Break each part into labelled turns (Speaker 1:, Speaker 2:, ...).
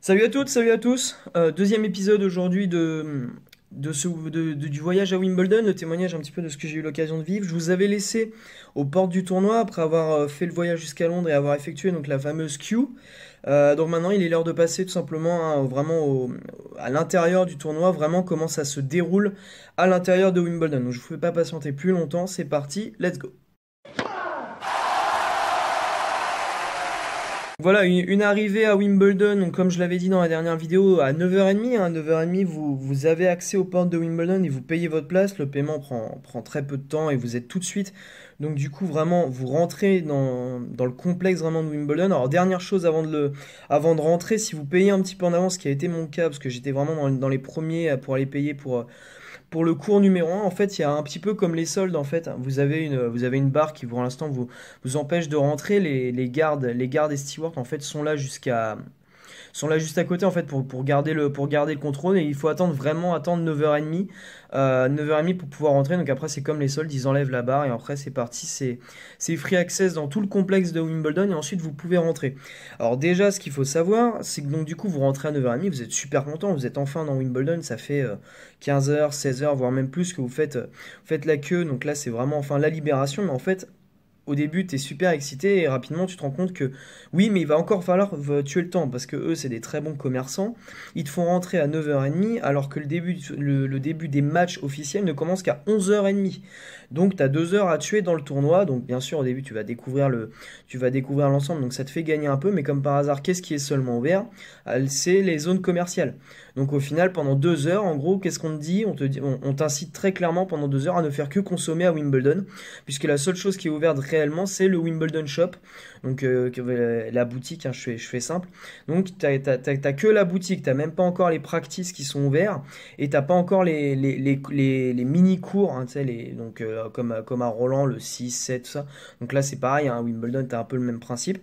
Speaker 1: Salut à toutes, salut à tous. Euh, deuxième épisode aujourd'hui de, du voyage à Wimbledon, le témoignage un petit peu de ce que j'ai eu l'occasion de vivre. Je vous avais laissé aux portes du tournoi après avoir euh, fait le voyage jusqu'à Londres et avoir effectué donc la fameuse queue. Euh, donc maintenant, il est l'heure de passer tout simplement hein, vraiment à l'intérieur du tournoi, vraiment comment ça se déroule à l'intérieur de Wimbledon. Donc je ne vous fais pas patienter plus longtemps. C'est parti, let's go. Voilà, une arrivée à Wimbledon, donc comme je l'avais dit dans la dernière vidéo, à 9h30. hein, 9h30, vous, vous, avez accès aux portes de Wimbledon et vous payez votre place. Le paiement prend, prend, très peu de temps et vous êtes tout de suite. Donc du coup, vraiment, vous rentrez dans, dans le complexe vraiment de Wimbledon. Alors dernière chose avant de, le, avant de rentrer, si vous payez un petit peu en avance, ce qui a été mon cas, parce que j'étais vraiment dans, les premiers pour aller payer pour... Pour le cours numéro 1, en fait, il y a un petit peu comme les soldes, en fait. Vous avez une, vous avez une barre qui, pour l'instant, vous, vous empêche de rentrer. Les, les gardes, les gardes et stewards, en fait, sont là jusqu'à sont là juste à côté en fait pour, garder, le, pour garder le contrôle et il faut attendre vraiment attendre 9h30 9h30 euh, pour pouvoir rentrer donc après c'est comme les soldes ils enlèvent la barre et après c'est parti c'est free access dans tout le complexe de Wimbledon et ensuite vous pouvez rentrer alors déjà ce qu'il faut savoir c'est que donc du coup vous rentrez à 9h30 vous êtes super content vous êtes enfin dans Wimbledon ça fait 15h euh, 16h voire même plus que vous faites, euh, faites la queue donc là c'est vraiment enfin la libération mais en fait au début, tu es super excité et rapidement, tu te rends compte que oui, mais il va encore falloir euh, tuer le temps parce que eux, c'est des très bons commerçants. Ils te font rentrer à 9h30 alors que le début, le, début des matchs officiels ne commence qu'à 11h30. Donc, tu as 2 heures à tuer dans le tournoi. Donc, bien sûr, au début, tu vas découvrir le, tu vas découvrir l'ensemble. Donc, ça te fait gagner un peu. Mais comme par hasard, qu'est-ce qui est seulement ouvert ah, C'est les zones commerciales. Donc au final, pendant deux heures, en gros, qu'est-ce qu'on te dit On te dit, on, t'incite très clairement pendant deux heures à ne faire que consommer à Wimbledon, puisque la seule chose qui est ouverte réellement, c'est le Wimbledon Shop, donc euh, euh, la boutique. Hein, je, fais, simple. Donc tu n'as que la boutique, t'as même pas encore les practices qui sont ouverts et t'as pas encore les, mini cours, hein, donc euh, comme, à Roland le 6, 7, tout ça. Donc là c'est pareil, à hein, Wimbledon, Wimbledon as un peu le même principe.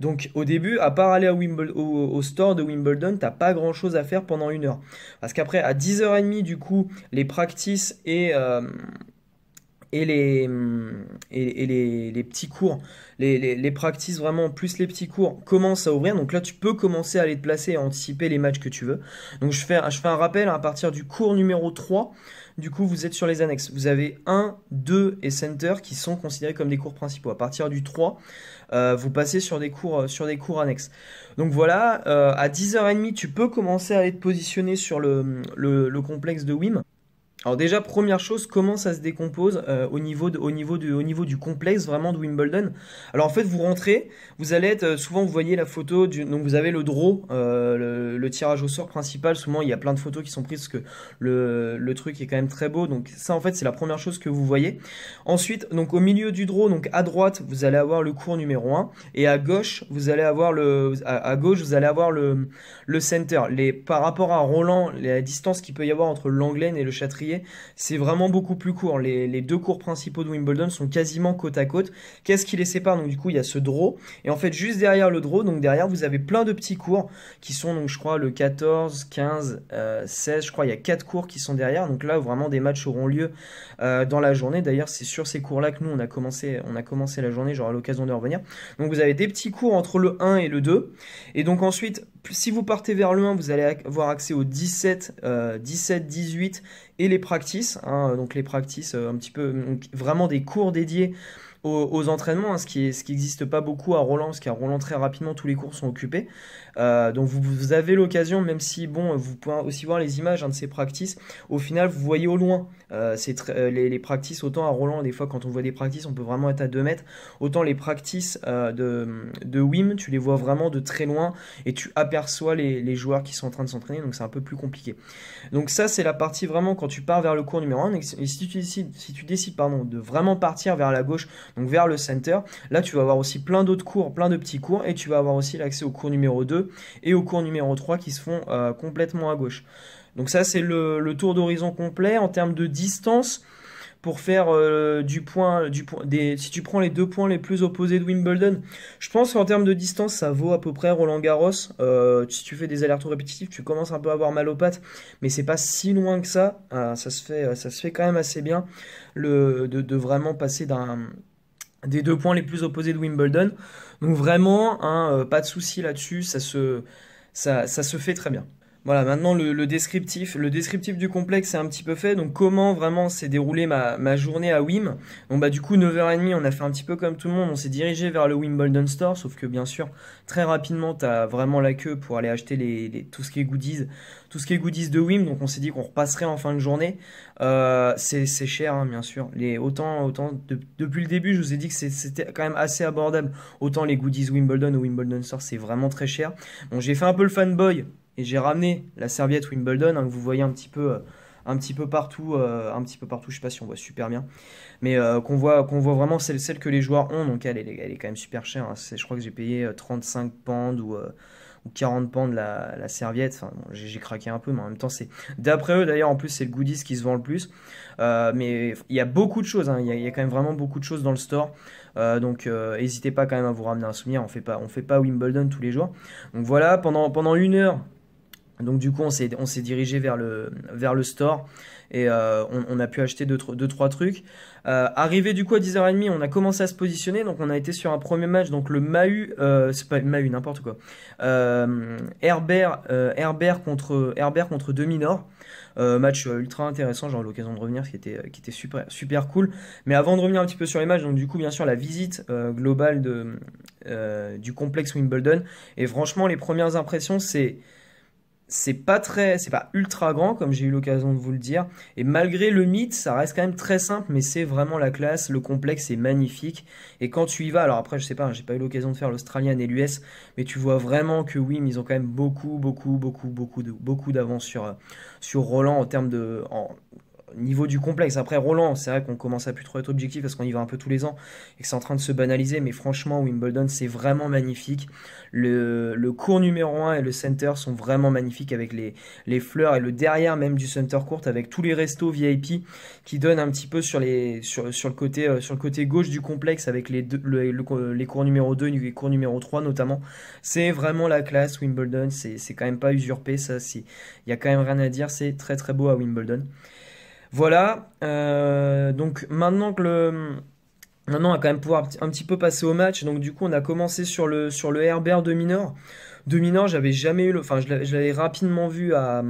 Speaker 1: Donc au début, à part aller à au, store de Wimbledon, t'as pas grand chose à faire pendant une heure. Parce qu'après, à 10h30 du coup, les practices et... Euh, et les, mm, et, les, les, petits cours, les, les, les practices vraiment, plus les petits cours commencent à ouvrir. Donc là, tu peux commencer à aller te placer et anticiper les matchs que tu veux. Donc je fais, je fais un rappel hein, à partir du cours numéro 3. Du coup, vous êtes sur les annexes. Vous avez 1, 2 et center qui sont considérés comme des cours principaux. À partir du 3, euh, vous passez sur des cours, sur des cours annexes. Donc voilà, euh, à 10h30, tu peux commencer à aller te positionner sur le, le complexe de WIM. Alors déjà, première chose, comment ça se décompose euh, au, niveau au, niveau au niveau du complexe vraiment de Wimbledon Alors en fait, vous rentrez, vous allez être, euh, souvent vous voyez la photo, donc vous avez le draw, euh, le, tirage au sort principal, souvent il y a plein de photos qui sont prises parce que le, truc est quand même très beau, donc ça en fait c'est la première chose que vous voyez. Ensuite, donc au milieu du draw, donc à droite, vous allez avoir le cours numéro 1, et à gauche, vous allez avoir le, à, gauche, vous allez avoir le, le center. Les, par rapport à Roland, la distance qu'il peut y avoir entre l'Anglaine et le Châtrier, c'est vraiment beaucoup plus court. Les, deux cours principaux de Wimbledon sont quasiment côte à côte. Qu'est-ce qui les sépare Donc du coup, il y a ce draw. Et en fait, juste derrière le draw, donc derrière, vous avez plein de petits cours qui sont, donc je crois, le 14, 15, 16, je crois, il y a quatre cours qui sont derrière. Donc là, vraiment, des matchs auront lieu euh, dans la journée. D'ailleurs, c'est sur ces cours-là que nous, on a commencé, on a commencé la journée, j'aurai l'occasion de revenir. Donc vous avez des petits cours entre le 1 et le 2. Et donc ensuite, si vous partez vers le 1, vous allez avoir accès aux 17, 17 18 et les practices. Hein, donc les practices, euh, un petit peu, vraiment des cours dédiés aux, entraînements, hein, ce qui n'existe pas beaucoup à Roland, parce qu'à Roland très rapidement tous les cours sont occupés. Euh, donc vous, avez l'occasion, même si bon, vous pouvez aussi voir les images hein, de ces practices, au final vous voyez au loin euh, euh, les, les practices, autant à Roland, des fois quand on voit des practices, on peut vraiment être à 2 mètres, autant les practices euh, de, de WIM, tu les vois vraiment de très loin et tu aperçois les, les joueurs qui sont en train de s'entraîner, donc c'est un peu plus compliqué. Donc ça c'est la partie vraiment quand tu pars vers le cours numéro 1, et si tu décides, si tu décides pardon, de vraiment partir vers la gauche donc vers le center. Là, tu vas avoir aussi plein d'autres cours, plein de petits cours, et tu vas avoir aussi l'accès au cours numéro 2 et au cours numéro 3 qui se font euh, complètement à gauche. Donc ça, c'est le, tour d'horizon complet en termes de distance. Pour faire euh, du point, du point des, si tu prends les deux points les plus opposés de Wimbledon, je pense qu'en termes de distance, ça vaut à peu près Roland Garros. Euh, si tu fais des allers-retours répétitifs, tu commences un peu à avoir mal aux pattes, mais c'est pas si loin que ça. ça se fait, ça se fait quand même assez bien le, de vraiment passer d'un des deux points les plus opposés de Wimbledon. Donc vraiment, hein, euh, pas de souci là-dessus, ça se fait très bien. Voilà, maintenant le, descriptif. Le descriptif du complexe est un petit peu fait. Donc comment vraiment s'est déroulée ma, journée à WIM Donc bah du coup 9h30 on a fait un petit peu comme tout le monde, on s'est dirigé vers le Wimbledon Store, sauf que bien sûr très rapidement t'as vraiment la queue pour aller acheter les, tout ce qui est goodies, tout ce qui est goodies de WIM, donc on s'est dit qu'on repasserait en fin de journée. Euh, c'est cher hein, bien sûr. Les, autant autant depuis le début je vous ai dit que c'était quand même assez abordable. Autant les goodies Wimbledon ou Wimbledon Store c'est vraiment très cher. Bon j'ai fait un peu le fanboy j'ai ramené la serviette Wimbledon hein, que vous voyez un petit peu euh, un petit peu partout, je euh, un petit peu partout, je sais pas si on voit super bien, mais euh, qu'on voit, qu'on voit vraiment celle, celle que les joueurs ont, donc elle, est quand même super chère, hein. je crois que j'ai payé 35 pounds ou, 40 pans la, serviette, j'ai craqué un peu, mais en même temps, c'est d'après eux d'ailleurs, en plus, c'est le goodies qui se vend le plus, mais il y a beaucoup de choses, hein. il y, a quand même vraiment beaucoup de choses dans le store, donc n'hésitez pas quand même à vous ramener un souvenir, on fait pas, on fait pas Wimbledon tous les jours, donc voilà, pendant, pendant une heure, donc du coup, on s'est, dirigé vers le, vers le store et euh, on, a pu acheter deux, deux trois trucs. Euh, arrivé du coup à 10h30, on a commencé à se positionner. Donc on a été sur un premier match, donc le Mahu, euh, c'est pas Mahu, n'importe quoi. Herbert, Herbert contre Herbert contre Demi-Nord. match ultra intéressant, eu l'occasion de revenir, qui était, qui était super, super cool. Mais avant de revenir un petit peu sur les matchs, donc du coup, bien sûr, la visite globale de, du complexe Wimbledon. Et franchement, les premières impressions, c'est c'est pas très, c'est pas ultra grand comme j'ai eu l'occasion de vous le dire. Et malgré le mythe, ça reste quand même très simple, mais c'est vraiment la classe. Le complexe est magnifique. Et quand tu y vas, alors après je sais pas, hein, j'ai pas eu l'occasion de faire l'Australian et l'US, mais tu vois vraiment que oui, mais ils ont quand même beaucoup, beaucoup, beaucoup, beaucoup beaucoup d'avance sur euh, sur Roland en termes de en, niveau du complexe. Après, Roland, c'est vrai qu'on commence à plus trop être objectif parce qu'on y va un peu tous les ans et que c'est en train de se banaliser. Mais franchement, Wimbledon, c'est vraiment magnifique. Le, cours numéro 1 et le center sont vraiment magnifiques avec les, les fleurs et le derrière même du center court avec tous les restos VIP qui donnent un petit peu sur, les, sur, le, côté, euh, sur le côté gauche du complexe avec les, les cours numéro 2 et les cours numéro 3 notamment. C'est vraiment la classe Wimbledon. C'est quand même pas usurpé. Ça, il n'y a quand même rien à dire. C'est très très beau à Wimbledon. Voilà, euh, donc maintenant que le... Maintenant, on va quand même pouvoir un petit peu passer au match. Donc du coup, on a commencé sur le, sur le Herbert de Minor. De Minor, j'avais jamais eu Enfin, je l'avais rapidement vu à,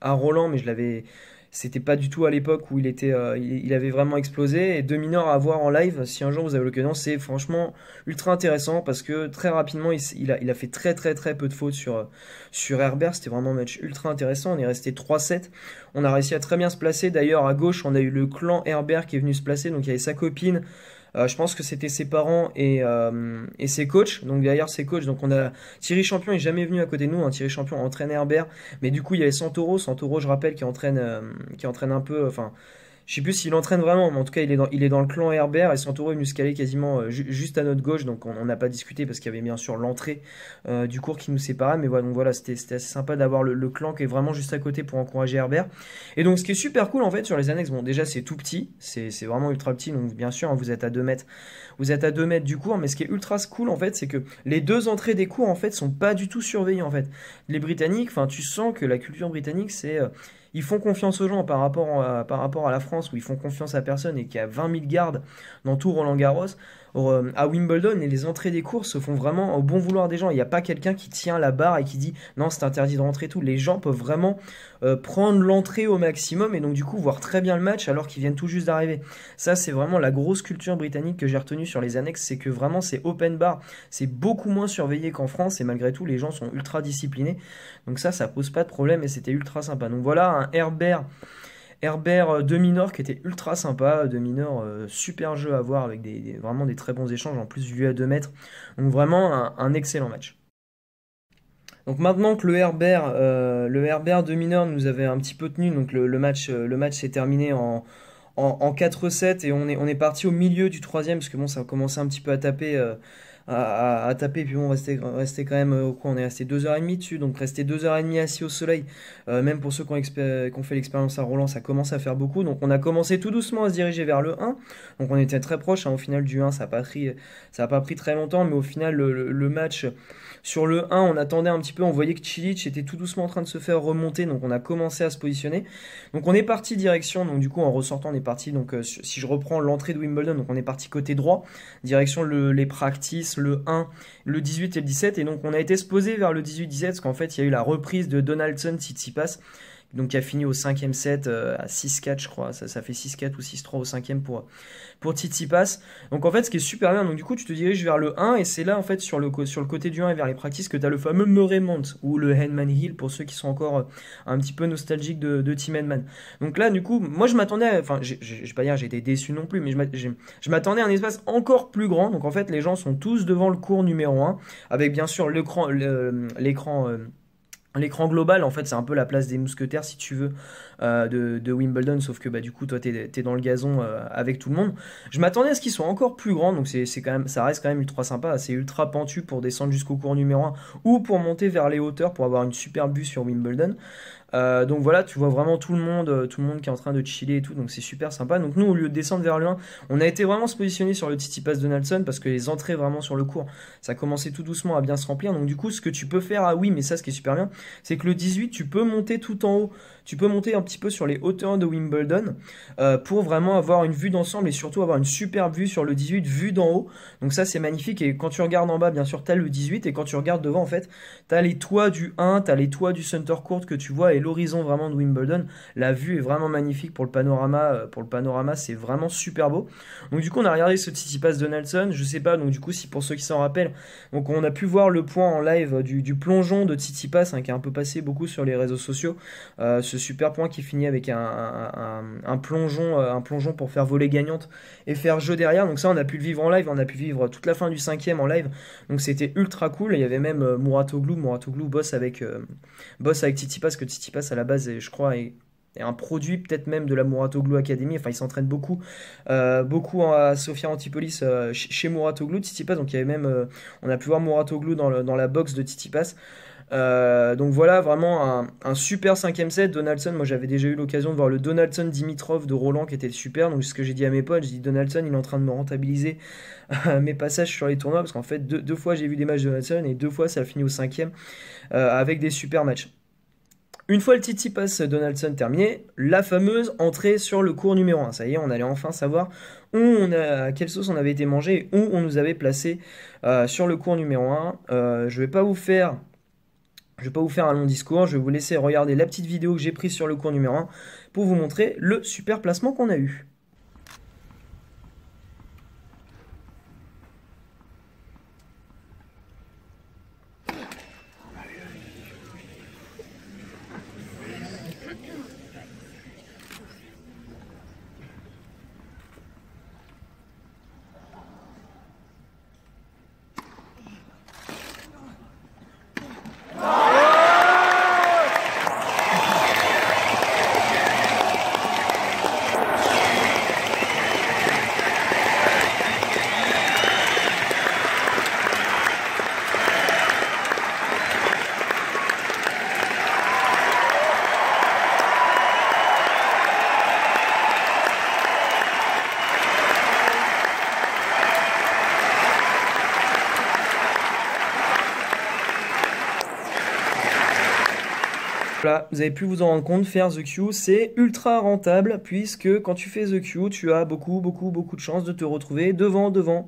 Speaker 1: Roland, mais je l'avais c'était pas du tout à l'époque où il était euh, il, avait vraiment explosé et de Minor à voir en live si un jour vous avez l'occasion c'est franchement ultra intéressant parce que très rapidement il, a, fait très très très peu de fautes sur sur Herbert c'était vraiment un match ultra intéressant on est resté 3-7 on a réussi à très bien se placer. D'ailleurs, à gauche, on a eu le clan Herbert qui est venu se placer. Donc, il y avait sa copine. Euh, je pense que c'était ses parents et, euh, et, ses coachs. Donc d'ailleurs ses coachs, donc on a Thierry Champion n'est jamais venu à côté de nous. Hein. Thierry Champion entraîne Herbert, mais du coup il y avait Santoro. Santoro, je rappelle, qui entraîne, euh, qui entraîne un peu, enfin je sais plus s'il entraîne vraiment, mais en tout cas, il est dans, il est dans le clan Herbert et Santoro est venu se caler quasiment euh, juste à notre gauche. Donc, on n'a pas discuté parce qu'il y avait bien sûr l'entrée euh, du cours qui nous séparait. Mais voilà, donc voilà, c'était assez sympa d'avoir le, clan qui est vraiment juste à côté pour encourager Herbert. Et donc, ce qui est super cool en fait sur les annexes, bon, déjà, c'est tout petit, c'est vraiment ultra petit. Donc, bien sûr, hein, vous êtes à 2 mètres vous êtes à 2 mètres du cours, mais ce qui est ultra cool en fait, c'est que les deux entrées des cours en fait sont pas du tout surveillées en fait. Les Britanniques, enfin tu sens que la culture britannique c'est euh, ils font confiance aux gens par rapport, à, par rapport à la France où ils font confiance à personne et qu'il y a 20 000 gardes dans tout Roland Garros. Euh, à Wimbledon et les entrées des courses se font vraiment au bon vouloir des gens. Il n'y a pas quelqu'un qui tient la barre et qui dit non, c'est interdit de rentrer et tout. Les gens peuvent vraiment euh, prendre l'entrée au maximum et donc du coup voir très bien le match alors qu'ils viennent tout juste d'arriver. Ça, c'est vraiment la grosse culture britannique que j'ai retenue sur les annexes, c'est que vraiment c'est open bar. C'est beaucoup moins surveillé qu'en France et malgré tout, les gens sont ultra disciplinés. Donc ça, ça pose pas de problème et c'était ultra sympa. Donc voilà, un Herbert. Herbert euh, de Minor qui était ultra sympa. Euh, de mineur, super jeu à voir avec des, vraiment des très bons échanges, en plus vu à 2 mètres. Donc vraiment un, excellent match. Donc maintenant que le Herbert, euh, le de Mineur nous avait un petit peu tenu, donc le, match, le match s'est terminé en, en, 4-7 et on est, on est parti au milieu du troisième parce que bon, ça a commencé un petit peu à taper à, taper. Puis bon, on restait, quand même euh, au coin. On est resté 2h30 dessus. Donc rester 2h30 assis au soleil, euh, même pour ceux qui ont, fait l'expérience à Roland, ça commence à faire beaucoup. Donc on a commencé tout doucement à se diriger vers le 1. Donc on était très proche. Hein. au final du 1, ça n'a pas, pris, ça a pas pris très longtemps. Mais au final, le, match sur le 1, on attendait un petit peu. On voyait que Chilich était tout doucement en train de se faire remonter. Donc on a commencé à se positionner. Donc on est parti direction. Donc du coup, en ressortant, on est parti. Donc euh, si je reprends l'entrée de Wimbledon, donc on est parti côté droit, direction le, les practices le 1, le 18 et le 17. Et donc on a été exposé vers le 18-17 parce qu'en fait il y a eu la reprise de Donaldson, Tsitsipas donc qui a fini au cinquième set euh, à 6-4 je crois, ça, ça fait 6-4 ou 6-3 au cinquième pour, pour Pass. Donc en fait ce qui est super bien, donc du coup tu te diriges vers le 1 et c'est là en fait sur le, sur le côté du 1 et vers les practices que tu as le fameux Murray ou le Henman Hill pour ceux qui sont encore euh, un petit peu nostalgiques de, de Team Henman. Donc là du coup moi je m'attendais, enfin je vais pas dire j'ai été déçu non plus mais je m'attendais à un espace encore plus grand, donc en fait les gens sont tous devant le cours numéro 1 avec bien sûr l'écran euh, L'écran global, en fait, c'est un peu la place des mousquetaires, si tu veux, euh, de, Wimbledon, sauf que bah, du coup, toi, t'es es dans le gazon euh, avec tout le monde. Je m'attendais à ce qu'ils soient encore plus grands, donc c'est quand même, ça reste quand même ultra sympa, c'est ultra pentu pour descendre jusqu'au cours numéro 1 ou pour monter vers les hauteurs pour avoir une superbe vue sur Wimbledon. Euh, donc voilà, tu vois vraiment tout le monde, euh, tout le monde qui est en train de chiller et tout, donc c'est super sympa. Donc nous, au lieu de descendre vers le 1, on a été vraiment se positionner sur le Titi Pass Donaldson parce que les entrées vraiment sur le cours, ça commençait tout doucement à bien se remplir. Donc du coup, ce que tu peux faire, ah oui, mais ça, ce qui est super bien, c'est que le 18, tu peux monter tout en haut, tu peux monter un petit peu sur les hauteurs de Wimbledon euh, pour vraiment avoir une vue d'ensemble et surtout avoir une superbe vue sur le 18, vue d'en haut. Donc ça, c'est magnifique. Et quand tu regardes en bas, bien sûr, t'as le 18 et quand tu regardes devant, en fait, t'as les toits du 1, t'as les toits du Center Court que tu vois l'horizon vraiment de Wimbledon. La vue est vraiment magnifique pour le panorama. Euh, pour le panorama, c'est vraiment super beau. Donc du coup, on a regardé ce Tsitsipas de Donaldson, Je sais pas, donc du coup, si pour ceux qui s'en rappellent, donc on a pu voir le point en live du, plongeon de Titi Pass hein, qui a un peu passé beaucoup sur les réseaux sociaux. Euh, ce super point qui finit avec un, plongeon, euh, un plongeon pour faire voler gagnante et faire jeu derrière. Donc ça, on a pu le vivre en live. On a pu vivre toute la fin du cinquième en live. Donc c'était ultra cool. Il y avait même Muratoglou, Muratoglou boss avec Titi Pass que Titi passe à la base, je crois, est, un produit peut-être même de la Muratoglu Academy. Enfin, il s'entraîne beaucoup, euh, beaucoup à Sofia Antipolis euh, chez Mouratoglou, Titipas Donc, il y avait même, euh, on a pu voir Muratoglou dans, la box de Titipas. donc voilà, vraiment un, super cinquième set. Donaldson, moi j'avais déjà eu l'occasion de voir le Donaldson Dimitrov de Roland qui était super. Donc ce que j'ai dit à mes potes, j'ai dit Donaldson, il est en train de me rentabiliser mes passages sur les tournois parce qu'en fait deux, fois j'ai vu des matchs de Donaldson et deux fois ça a fini au cinquième avec des super matchs. Une fois le Titi Pass Donaldson terminé, la fameuse entrée sur le cours numéro 1. Ça y est, on allait enfin savoir où on a, quelle sauce on avait été mangé, où on nous avait placé euh, sur le cours numéro 1. Euh, je vais pas vous faire. Je vais pas vous faire un long discours, je vais vous laisser regarder la petite vidéo que j'ai prise sur le cours numéro 1 pour vous montrer le super placement qu'on a eu. vous avez pu vous en rendre compte, faire The Q, c'est ultra rentable puisque quand tu fais The Q, tu as beaucoup, beaucoup, beaucoup de chances de te retrouver devant, devant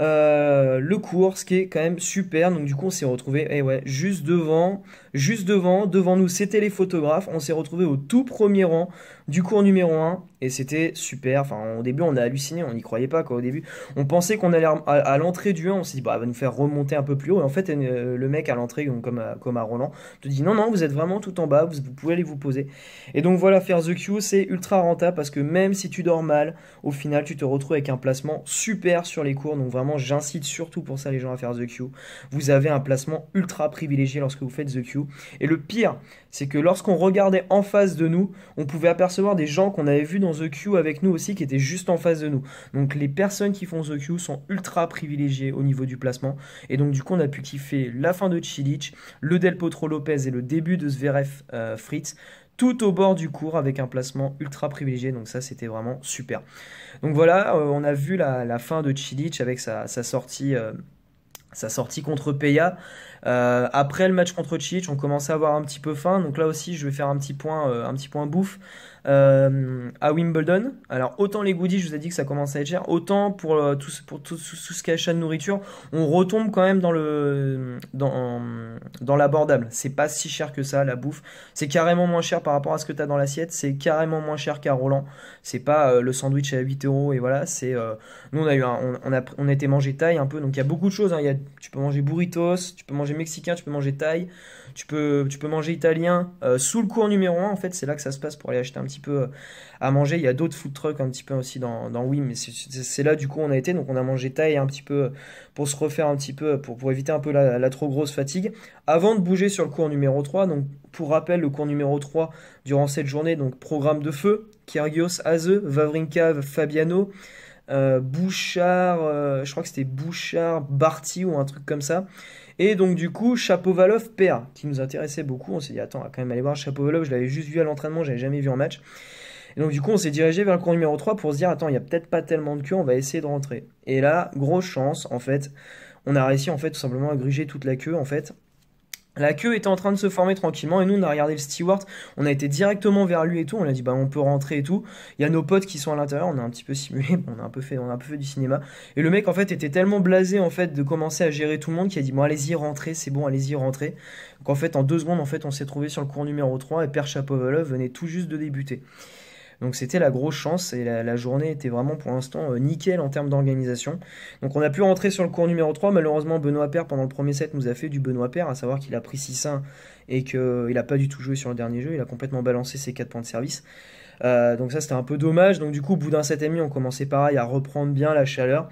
Speaker 1: euh, le cours, ce qui est quand même super. Donc du coup, on s'est retrouvé, eh ouais, juste devant, juste devant, devant nous, c'était les photographes. On s'est retrouvé au tout premier rang. Du cours numéro 1, et c'était super. Enfin, au début, on a halluciné, on n'y croyait pas, quoi. Au début, on pensait qu'on allait à, l'entrée du 1, on s'est dit, bah, elle va nous faire remonter un peu plus haut. Et en fait, euh, le mec à l'entrée, comme à, euh, comme à Roland, te dit, non, non, vous êtes vraiment tout en bas, vous, pouvez aller vous poser. Et donc, voilà, faire The Q, c'est ultra rentable parce que même si tu dors mal, au final, tu te retrouves avec un placement super sur les cours. Donc, vraiment, j'incite surtout pour ça les gens à faire The Q. Vous avez un placement ultra privilégié lorsque vous faites The Q. Et le pire, c'est que lorsqu'on regardait en face de nous, on pouvait apercevoir des gens qu'on avait vus dans The Q avec nous aussi, qui étaient juste en face de nous. Donc les personnes qui font The Q sont ultra privilégiées au niveau du placement. Et donc du coup, on a pu kiffer la fin de Chilich, le Del Potro Lopez et le début de Zverev euh, Fritz tout au bord du cours avec un placement ultra privilégié. Donc ça, c'était vraiment super. Donc voilà, euh, on a vu la, fin de Chilich avec sa, sortie. Euh, sa sortie contre Peya. après le match contre Chilich, on commençait à avoir un petit peu faim. Donc là aussi, je vais faire un petit point, un petit point bouffe. Euh, à Wimbledon. Alors autant les goodies, je vous ai dit que ça commence à être cher, autant pour, euh, tout, pour tout, ce qui est achat de nourriture, on retombe quand même dans le dans, dans l'abordable. C'est pas si cher que ça la bouffe. C'est carrément moins cher par rapport à ce que tu as dans l'assiette. C'est carrément moins cher qu'à Roland. C'est pas euh, le sandwich à 8 euros et voilà. C'est nous on a eu on, on, a on était mangé taille un peu. Donc il y a beaucoup de choses. Hein. Y a, tu peux manger burritos, tu peux manger mexicain, tu peux manger taille, tu peux tu peux manger italien. sous le cours numéro 1 en fait, c'est là que ça se passe pour aller acheter un petit peu euh, à manger. Il y a d'autres food trucks un petit peu aussi dans, dans Wim, mais c'est là du coup on a été. Donc on a mangé taille un petit peu euh, pour se refaire un petit peu, euh, pour, éviter un peu la, trop grosse fatigue. Avant de bouger sur le cours numéro 3, donc pour rappel, le cours numéro 3 durant cette journée, donc programme de feu, Kyrgios, Aze, Vavrinka, Fabiano. Bouchard, je crois que c'était Bouchard, Barty ou un truc comme ça. Et donc du coup, Chapovalov perd, qui nous intéressait beaucoup. On s'est dit, attends, on va quand même aller voir Chapovalov, je l'avais juste vu à l'entraînement, je l'avais jamais vu en match. Et donc du coup, on s'est dirigé vers le cours numéro 3 pour se dire, attends, il n'y a peut-être pas tellement de queue, on va essayer de rentrer. Et là, grosse chance, en fait, on a réussi en fait tout simplement à gruger toute la queue en fait la queue était en train de se former tranquillement et nous on a regardé le steward, on a été directement vers lui et tout, on a dit bah on peut rentrer et tout. Il y a nos potes qui sont à l'intérieur, on a un petit peu simulé, on a un peu fait, on a un peu fait du cinéma. Et le mec en fait était tellement blasé en fait de commencer à gérer tout le monde qu'il a dit bon allez-y rentrez, c'est bon allez-y rentrer. Donc en fait en deux secondes en fait on s'est trouvé sur le cours numéro 3 et Père Chapovalov venait tout juste de débuter. Donc c'était la grosse chance et la, journée était vraiment pour l'instant euh, nickel en termes d'organisation. Donc on a pu rentrer sur le cours numéro 3. Malheureusement, Benoît Père pendant le premier set nous a fait du Benoît Père, à savoir qu'il a pris 6-1 et qu'il euh, n'a pas du tout joué sur le dernier jeu. Il a complètement balancé ses 4 points de service. Euh, donc ça c'était un peu dommage. Donc du coup, au bout d'un set et demi, on commençait pareil à reprendre bien la chaleur.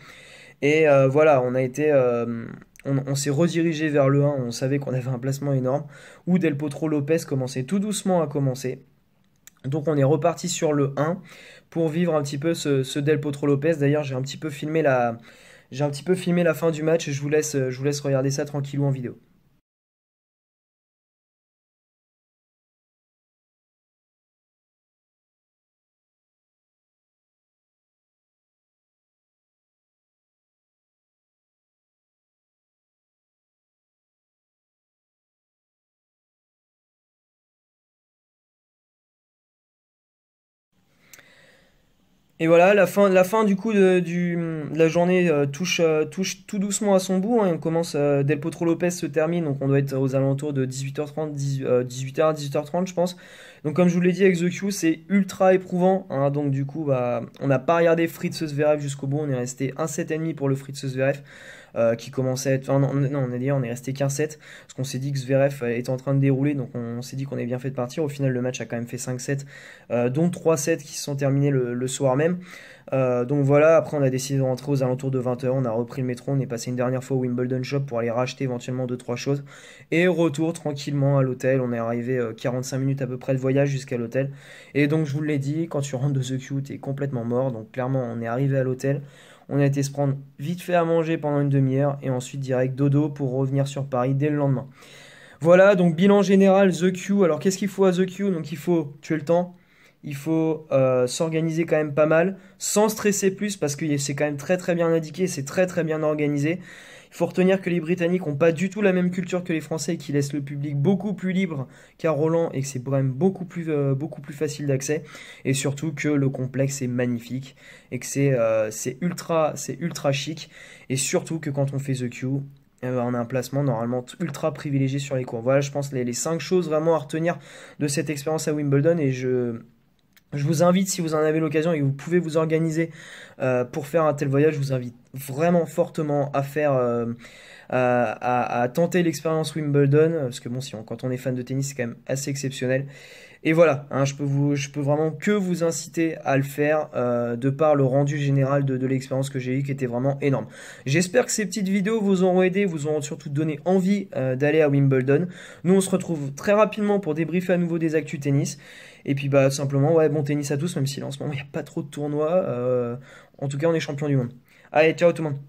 Speaker 1: Et voilà, on a été... on, on s'est redirigé vers le 1, on savait qu'on avait un placement énorme, où Del Potro Lopez commençait tout doucement à commencer, donc on est reparti sur le 1 pour vivre un petit peu ce, Del Potro Lopez. D'ailleurs, j'ai un petit peu filmé la j'ai un petit peu filmé la fin du match, je vous laisse je vous laisse regarder ça tranquillou en vidéo. Et voilà, la fin, la fin du coup de, du, la journée euh, euh, touche, tout doucement à son bout. Hein, et on commence, euh, Del Potro Lopez se termine, donc on doit être aux alentours de 18h30, 18, h 18h, 18 h 30 je pense. Donc comme je vous l'ai dit avec The Q, c'est ultra éprouvant. Hein. donc du coup, bah, on n'a pas regardé Fritz Zverev jusqu'au bout. On est resté demi pour le Fritz Zverev. Euh, qui commençait à être... Enfin, non, non, on est on est resté qu'un 7 parce qu'on s'est dit que Zverev euh, était en train de dérouler, donc on, s'est dit qu'on est bien fait de partir. Au final, le match a quand même fait 5-7, euh, dont 3 sets qui se sont terminés le, le soir même. Euh, donc voilà, après on a décidé de rentrer aux alentours de 20h, on a repris le métro, on est passé une dernière fois au Wimbledon Shop pour aller racheter éventuellement 2-3 choses. Et retour tranquillement à l'hôtel, on est arrivé 45 euh, minutes à peu près de voyage jusqu'à l'hôtel. Et donc je vous l'ai dit, quand tu rentres de The Q, t'es complètement mort. Donc clairement on est arrivé à l'hôtel, on a été se prendre vite fait à manger pendant une demi-heure et ensuite direct dodo pour revenir sur Paris dès le lendemain. Voilà, donc bilan général, The Q. Alors qu'est-ce qu'il faut à The Q Donc il faut tuer le temps il faut euh, s'organiser quand même pas mal, sans stresser plus, parce que c'est quand même très très bien indiqué, c'est très très bien organisé. Il faut retenir que les Britanniques n'ont pas du tout la même culture que les Français qui laissent le public beaucoup plus libre qu'à Roland et que c'est quand même beaucoup plus, euh, beaucoup plus facile d'accès. Et surtout que le complexe est magnifique et que c'est euh, c'est ultra, ultra chic. Et surtout que quand on fait The Q, eh ben, on a un placement normalement ultra privilégié sur les cours. Voilà, je pense les, les cinq choses vraiment à retenir de cette expérience à Wimbledon et je, je vous invite, si vous en avez l'occasion et que vous pouvez vous organiser euh, pour faire un tel voyage, je vous invite vraiment fortement à faire, euh, à, tenter l'expérience Wimbledon, euh, parce que bon, si on, quand on est fan de tennis, c'est quand même assez exceptionnel. Et voilà, hein, je, peux vous, je peux vraiment que vous inciter à le faire de par le rendu général de, l'expérience que j'ai eue qui était vraiment énorme. J'espère que ces petites vidéos vous auront aidé, vous auront surtout donné envie d'aller à Wimbledon. Nous, on se retrouve très rapidement pour débriefer à nouveau des actus tennis. Et puis bah simplement, ouais, bon tennis à tous, même si en ce moment il n'y a pas trop de tournois. Euh, en tout cas, on est champion du monde. Allez, ciao tout le monde